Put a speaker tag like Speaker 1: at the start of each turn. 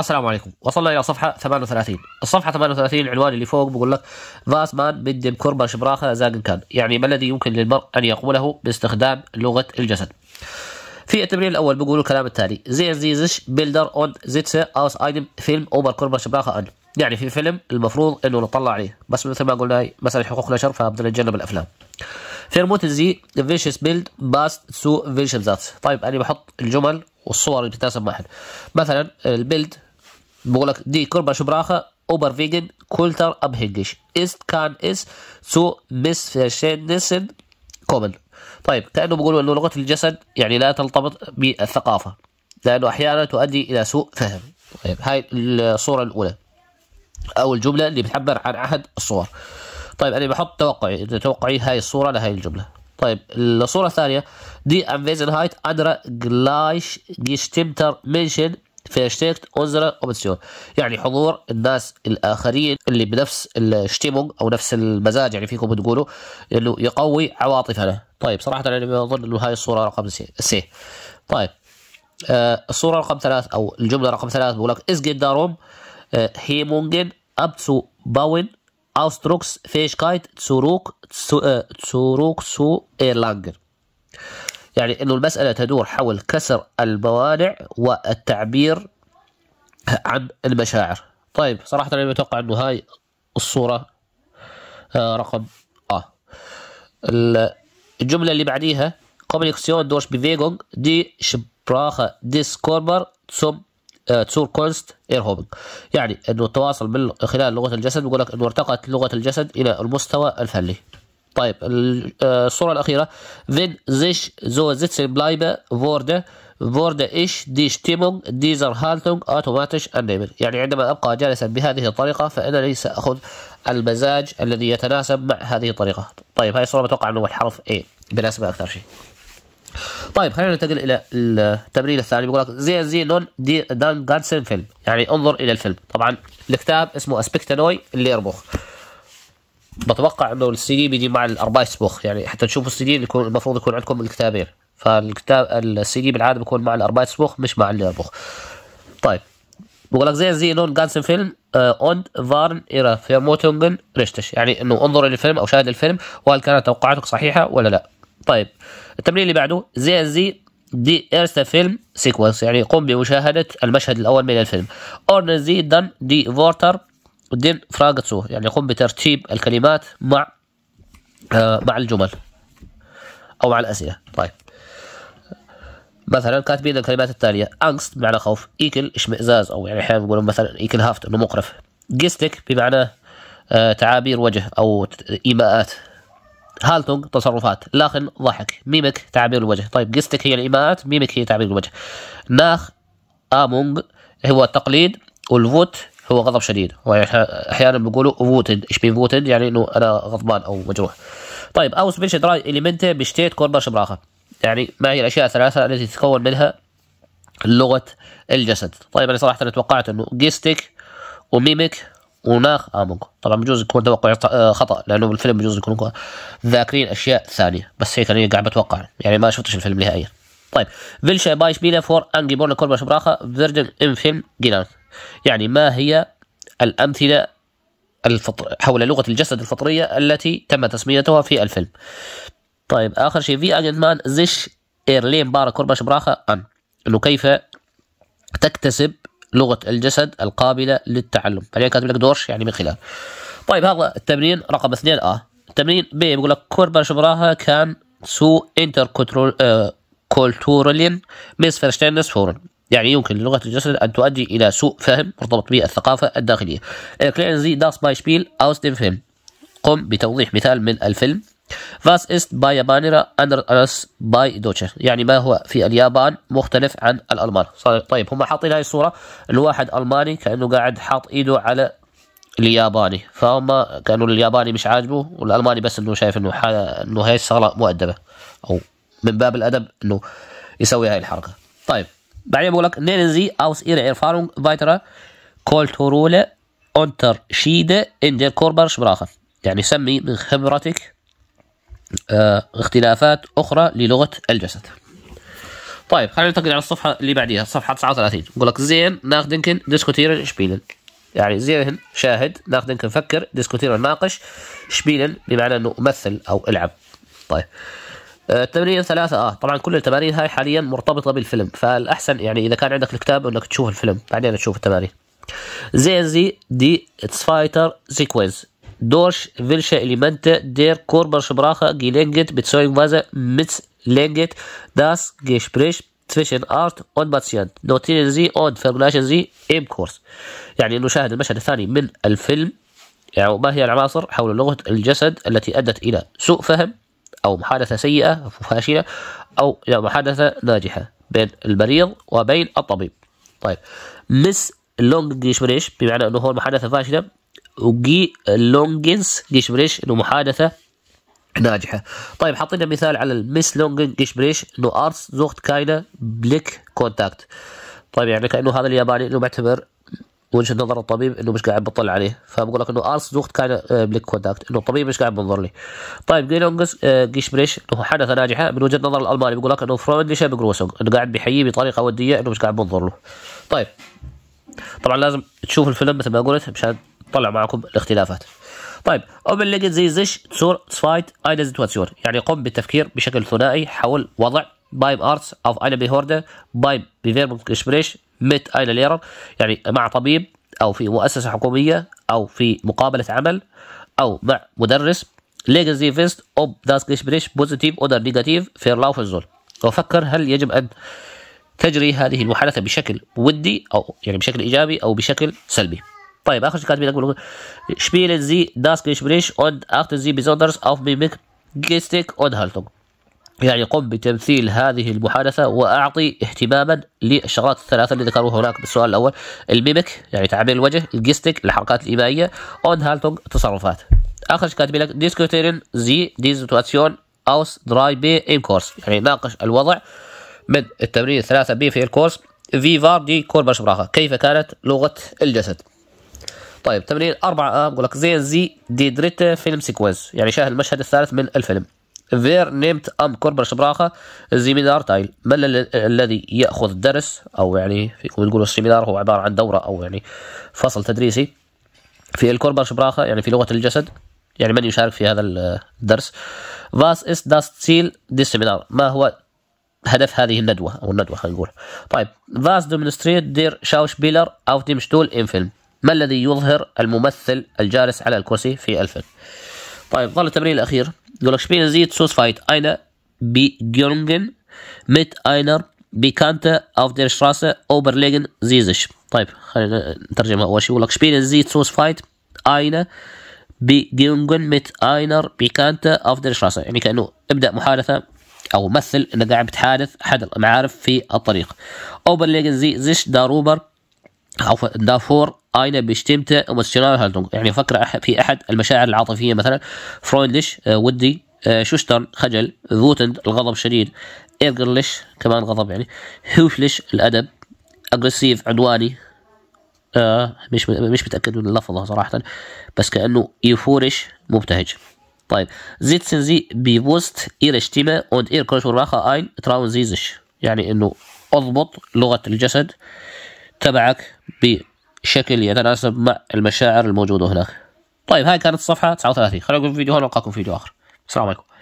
Speaker 1: السلام عليكم وصلنا الى صفحه 38 الصفحه 38 العنوان اللي فوق بقول لك ذاس مان مندم كربا شبراخه زاقن كان يعني ما الذي يمكن للمرء ان يقوله باستخدام لغه الجسد في التمرين الاول بقول الكلام التالي زي زيزش بيلدر اون زيتس اوس ايدم فيلم اوبر كربا شبراخه ان يعني في فيلم المفروض انه نطلع عليه بس مثل ما قلنا مثلا حقوق نشر فبدنا نتجنب الافلام فيرموت زي فيشس بيلد باست سو فيشن ذات طيب انا بحط الجمل والصور اللي بتتناسب معها مثلا البيلد بقول لك دي كربة شبراخة اوبر فيجن كولتر ابهنجش است كان اس سو مس شينسن كومن طيب كانه بيقولوا انه لغه الجسد يعني لا ترتبط بالثقافه لانه احيانا تؤدي الى سوء فهم طيب هاي الصوره الاولى او الجمله اللي بتعبر عن احد الصور طيب انا بحط توقعي توقعي هاي الصوره لهي الجمله طيب الصوره الثانيه دي انفيزن هايت ادرا جلايش جيشتمتر منشن فيشتركت اوزرا اوبسيون يعني حضور الناس الآخرين اللي بنفس الشتيمونج أو نفس المزاج يعني فيكم بتقولوا إنه يقوي عواطفنا طيب صراحة يعني اظن إنه هاي الصورة رقم سي طيب آه الصورة رقم ثلاث أو الجملة رقم ثلاث بقول لك إس داروم آه، هيمونجن أب تو باون اوستروكس فيش كايت تسوروك آه، تسوروك سو ايرلانجر يعني أنه المسألة تدور حول كسر الموانع والتعبير عن المشاعر طيب صراحة أنا أتوقع أنه هاي الصورة آه، رقم آه الجملة اللي بعديها Kommunikation durch Bewegung, die Sprache des Körpers zum zur Kunst erhoben. يعني انه التواصل من خلال لغه الجسد بيقول لك انه ارتقت لغه الجسد الى المستوى الفني. طيب آه، الصورة الأخيرة فين زيش زو زيتس bleiben würde wurde إيش die Stimmung ديزر Haltung أوتوماتش annehmen يعني عندما أبقى جالسا بهذه الطريقة فإنني سأخذ المزاج الذي يتناسب مع هذه الطريقة طيب هاي الصورة بتوقع أنه هو الحرف A بناسبة أكثر شيء طيب خلينا ننتقل الى التمرين الثاني بيقول لك زي زي نون دي دان فيلم يعني انظر الى الفيلم طبعا الكتاب اسمه اسبكتانوي اللي يربخ بتوقع انه السي دي بيجي مع الاربع سبوخ يعني حتى تشوفوا السي دي يكون المفروض يكون عندكم الكتابين فالكتاب السي دي بالعاده بيكون مع الاربع سبوخ مش مع البوخ طيب بقول لك زي زي نون جانسن فيلم آه، اوند فارن ايرا فيرموتونجن ريشتش يعني انه انظر للفيلم او شاهد الفيلم وهل كانت توقعاتك صحيحه ولا لا طيب التمرين اللي بعده زي زي دي إرستا فيلم سيكونس يعني قم بمشاهدة المشهد الأول من الفيلم أورن زي دن دي فورتر والدين فراغتسو يعني يقوم بترتيب الكلمات مع آه، مع الجمل أو مع الأسئلة طيب مثلا كاتبين الكلمات التالية انكست بمعنى خوف إيكل اشمئزاز أو يعني أحيانا يقولون مثلا إيكل هافت أنه مقرف جيستك بمعنى آه، تعابير وجه أو إيماءات هالتونغ تصرفات لاخن ضحك ميمك تعابير الوجه طيب جيستك هي الإيماءات ميمك هي تعابير الوجه ناخ آمونغ هو التقليد والفوت هو غضب شديد احيانا بيقولوا فوتد ايش بين فوتد يعني انه انا غضبان او مجروح طيب اوس بنش دراي اليمنت بشتيت كوربا شبراخه يعني ما هي الاشياء الثلاثه التي تتكون منها لغه الجسد طيب انا صراحه توقعت انه جيستيك وميمك وناخ امونج طبعا بجوز يكون توقع آه، خطا لانه بالفيلم بجوز يكونوا ذاكرين اشياء ثانيه بس هيك انا قاعد بتوقع يعني ما شفتش الفيلم نهائيا طيب فيلشا بايش بينا فور انجي بورن كوربا شبراخه فيرجن ان فيلم جيلان يعني ما هي الأمثلة الفطر حول لغة الجسد الفطرية التي تم تسميتها في الفيلم طيب آخر شيء في أجنت مان زيش إيرلين بارا كورباش براخة أن أنه كيف تكتسب لغة الجسد القابلة للتعلم بعدين كاتب لك دورش يعني من خلال طيب هذا التمرين رقم 2 آه التمرين ب بيقول لك كورباش براخة كان سو انتر آه، كولتورلين ميس فيرشتينس فورن يعني يمكن للغة الجسد أن تؤدي إلى سوء فهم مرتبط بالثقافة الداخلية Erklären إيه، داس باي Beispiel aus dem قم بتوضيح مثال من الفيلم فاس است باي Japaner اندر als باي Deutscher يعني ما هو في اليابان مختلف عن الألمان طيب هم حاطين هاي الصورة الواحد ألماني كأنه قاعد حاط إيده على الياباني فهم كانوا الياباني مش عاجبه والالماني بس انه شايف انه انه هاي الشغله مؤدبه او من باب الادب انه يسوي هاي الحركه طيب بعدين بقول لك nennen Sie aus Ihrer Erfahrung weitere kulturelle Unterschiede in كوربر Körpersprache يعني سمي من خبرتك آه، اختلافات أخرى للغة الجسد طيب خلينا ننتقل على الصفحة اللي بعديها صفحة 39 يقول لك زين ناخدنكن ديسكوتيرن شبيلن يعني زين شاهد ناخدنكن فكر ديسكوتيرن ناقش شبيلن بمعنى أنه مثل أو العب طيب آه، التمرين ثلاثة اه طبعا كل التمارين هاي حاليا مرتبطة بالفيلم فالأحسن يعني إذا كان عندك الكتاب إنك تشوف الفيلم بعدين تشوف التمارين زي زي دي اتس فايتر سيكونس دورش فيلشا إليمنت دير كوربر شبراخة جيلينجت بتسوين فازا متس لينجت داس جيش بريش فيشن ارت اون باتسيانت نوتين زي اون فورمولاشن زي ام كورس يعني انه شاهد المشهد الثاني من الفيلم يعني ما هي العناصر حول لغة الجسد التي أدت إلى سوء فهم أو محادثة سيئة فاشلة أو محادثة ناجحة بين المريض وبين الطبيب طيب مس لونج بريش بمعنى أنه هو محادثة فاشلة وجي لونجنس بريش أنه محادثة ناجحة طيب حطينا مثال على المس لونج بريش أنه أرس زوخت كاينة بليك كونتاكت طيب يعني كأنه هذا الياباني أنه معتبر وجهه نظر الطبيب انه مش قاعد بطلع عليه فبقول لك انه ارس دوخت كان آه، بليك كونتاكت انه الطبيب مش قاعد بنظر لي طيب جيلونجس آه، جيشبريش انه حدث ناجحه من وجهه نظر الالماني بقول لك انه فريندليشه بجروسونج انه قاعد بيحييه بطريقه وديه انه مش قاعد بنظر له طيب طبعا لازم تشوف الفيلم مثل ما قلت مشان تطلع معكم الاختلافات طيب اوبن ليجن زي زيش تصور سفايت اين سيتواسيون يعني قم بالتفكير بشكل ثنائي حول وضع بايم ارتس اوف اينا بي هورده بفيربوك بيفيرمونت جيشبريش مت ايلر ليرر يعني مع طبيب او في مؤسسه حكوميه او في مقابله عمل او مع مدرس legen فيست fest, داس das بوزيتيف positiv نيجاتيف في verlaufen الزول وفكر هل يجب أن تجري هذه المحادثة بشكل ودي أو يعني بشكل إيجابي أو بشكل سلبي. طيب آخر شيء كاتبين أقول spielen Sie das Gespräch und أخت زي بيزودرز auf Mimik, جيستيك und Haltung. يعني قم بتمثيل هذه المحادثة وأعطي اهتماما للشغلات الثلاثة اللي ذكروها هناك بالسؤال الأول الميمك يعني تعبير الوجه الجيستيك الحركات الإيمائية أون هالتونج تصرفات آخر شيء كاتبين لك ديسكوتيرين زي دي سيتواسيون أوس دراي بي إن كورس يعني ناقش الوضع من التمرين الثلاثة بي في الكورس في فار دي كور براخة كيف كانت لغة الجسد طيب تمرين أربعة أقول آه، لك زين زي دي دريت فيلم سيكونس يعني شاهد المشهد الثالث من الفيلم فير نيمت ام كوربر شبراخة زيمينار تايل من الذي يأخذ درس أو يعني فيكم تقولوا السيمينار هو عبارة عن دورة أو يعني فصل تدريسي في الكوربر شبراخة يعني في لغة الجسد يعني من يشارك في هذا الدرس فاس اس داست سيل دي سيمينار ما هو هدف هذه الندوة أو الندوة خلينا نقول طيب فاس دومينستريت دير شاوش بيلر أو شتول إن فيلم ما الذي يظهر الممثل الجالس على الكرسي في الفيلم طيب ظل التمرين الأخير يقول لك شبيه زيت سوس فايت اينا بي جيونجن ميت اينر بي كانتا اوف دير شراسة اوبر ليجن زيزش طيب خلينا نترجم اول شيء يقول لك شبيه زيت سوس فايت اينا بي جيونجن ميت اينر بي كانتا اوف دير شراسة يعني كانه ابدا محادثة او مثل انه قاعد بتحادث احد المعارف في الطريق اوبر ليجن زيزش داروبر او دافور أين بيشتمته ومسشناه هالدونغ يعني فكر في احد المشاعر العاطفيه مثلا فرويندش آه، ودي آه، شوشترن خجل ذوتند الغضب الشديد ايرجرلش كمان غضب يعني هوفلش الادب اجريسيف عدواني آه مش مش متاكد من اللفظه صراحه بس كانه يفورش مبتهج طيب sitzen sie بيبوست إير Stimme und ihr Körpersprache ein, trauen sie sich. يعني انه اضبط لغه الجسد تبعك بشكل يتناسب مع المشاعر الموجودة هناك طيب هاي كانت الصفحة 39 خلينا نقول فيديو هون نلقاكم في فيديو آخر السلام عليكم